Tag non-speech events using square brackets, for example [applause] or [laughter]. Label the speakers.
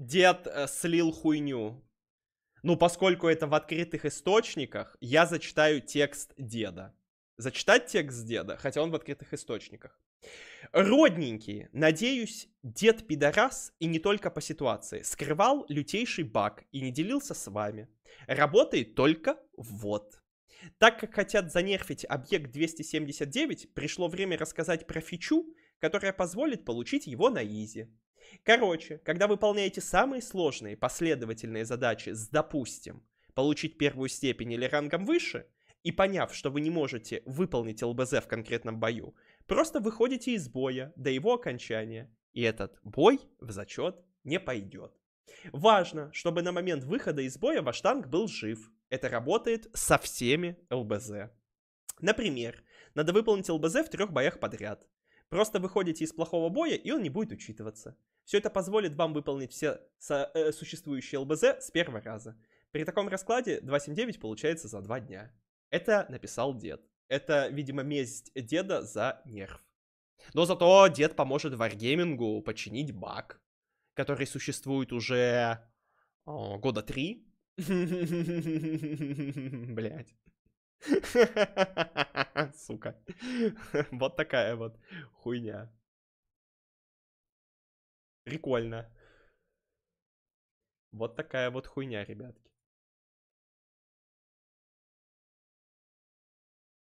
Speaker 1: дед э, слил хуйню. Ну, поскольку это в открытых источниках, я зачитаю текст деда. Зачитать текст деда, хотя он в открытых источниках. Родненькие, надеюсь, дед пидорас и не только по ситуации. Скрывал лютейший баг и не делился с вами. Работает только вот. Так как хотят занерфить объект 279, пришло время рассказать про фичу, которая позволит получить его на изи. Короче, когда выполняете самые сложные последовательные задачи с, допустим, получить первую степень или рангом выше, и поняв, что вы не можете выполнить ЛБЗ в конкретном бою, просто выходите из боя до его окончания, и этот бой в зачет не пойдет. Важно, чтобы на момент выхода из боя ваш танк был жив. Это работает со всеми ЛБЗ. Например, надо выполнить ЛБЗ в трех боях подряд. Просто выходите из плохого боя, и он не будет учитываться. Все это позволит вам выполнить все со, э, существующие ЛБЗ с первого раза. При таком раскладе 2.7.9 получается за два дня. Это написал дед. Это, видимо, месть деда за нерв. Но зато дед поможет Варгеймингу починить баг, который существует уже о, года три.
Speaker 2: [laughs] Блять. [laughs]
Speaker 3: сука. [laughs] Вот такая вот хуйня.
Speaker 2: Прикольно. Вот такая вот хуйня, ребятки.